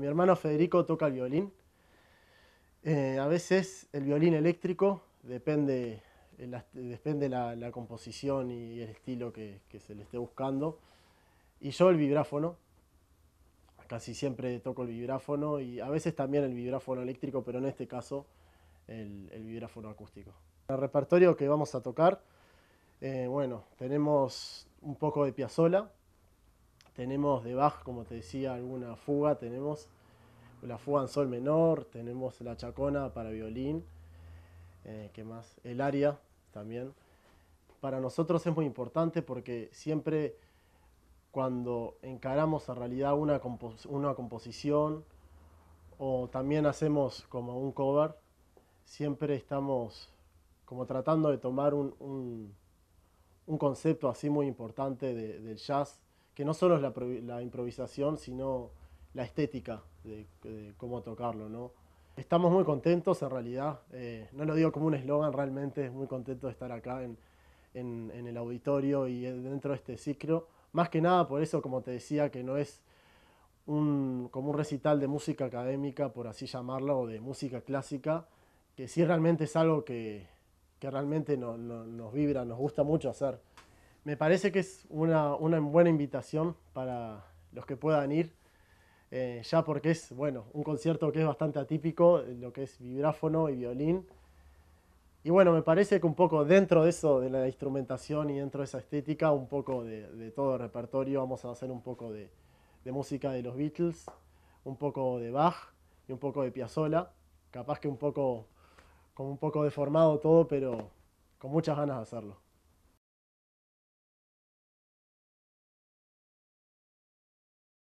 Mi hermano Federico toca el violín. Eh, a veces el violín eléctrico depende, eh, depende la, composición y el estilo que, se le esté buscando. Y yo el vibráfono. Casi siempre toco el vibráfono y a veces también el vibráfono eléctrico, pero en este caso el, vibráfono acústico. El repertorio que vamos a tocar, eh, bueno, tenemos un poco de piazzola, tenemos de como te decía, alguna fuga, tenemos la fuga en sol menor, tenemos la chacona para violín, eh, más? El aria también. Para nosotros es muy importante porque siempre cuando encaramos en realidad una, una composición o también hacemos como un cover, siempre estamos como tratando de tomar un, concepto así muy importante del jazz que no solo es la, improvisación, sino la estética de, cómo tocarlo, ¿no? Estamos muy contentos en realidad, eh, no lo digo como un eslogan, realmente es muy contento de estar acá en, el auditorio y dentro de este ciclo. Más que nada por eso, como te decía, que no es un, como un recital de música académica, por así llamarlo, o de música clásica, que sí realmente es algo que, realmente nos vibra, nos gusta mucho hacer. Me parece que es una, buena invitación para los que puedan ir, eh, ya porque es, bueno, un concierto que es bastante atípico, eh, lo que es vibráfono y violín. Y bueno, me parece que un poco dentro de eso, de la instrumentación y dentro de esa estética, un poco de, todo el repertorio, vamos a hacer un poco de, música de los Beatles, un poco de Bach y un poco de Piazzolla. Capaz que un poco, como un poco deformado todo, pero con muchas ganas de hacerlo.